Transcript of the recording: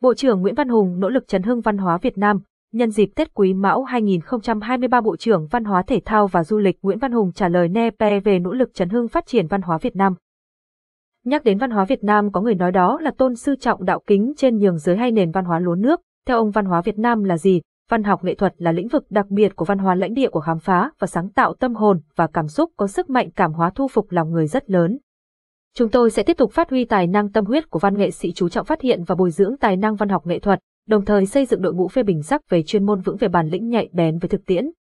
Bộ trưởng Nguyễn Văn Hùng nỗ lực chấn hưng văn hóa Việt Nam. Nhân dịp Tết Quý Mão 2023 Bộ trưởng Văn hóa Thể thao và Du lịch Nguyễn Văn Hùng trả lời NEPE về nỗ lực chấn hưng phát triển văn hóa Việt Nam. Nhắc đến văn hóa Việt Nam có người nói đó là tôn sư trọng đạo kính trên nhường dưới hay nền văn hóa lúa nước. Theo ông văn hóa Việt Nam là gì? Văn học nghệ thuật là lĩnh vực đặc biệt của văn hóa lãnh địa của khám phá và sáng tạo tâm hồn và cảm xúc có sức mạnh cảm hóa thu phục lòng người rất lớn. Chúng tôi sẽ tiếp tục phát huy tài năng tâm huyết của văn nghệ sĩ chú trọng phát hiện và bồi dưỡng tài năng văn học nghệ thuật, đồng thời xây dựng đội ngũ phê bình sắc về chuyên môn vững về bản lĩnh nhạy bén với thực tiễn,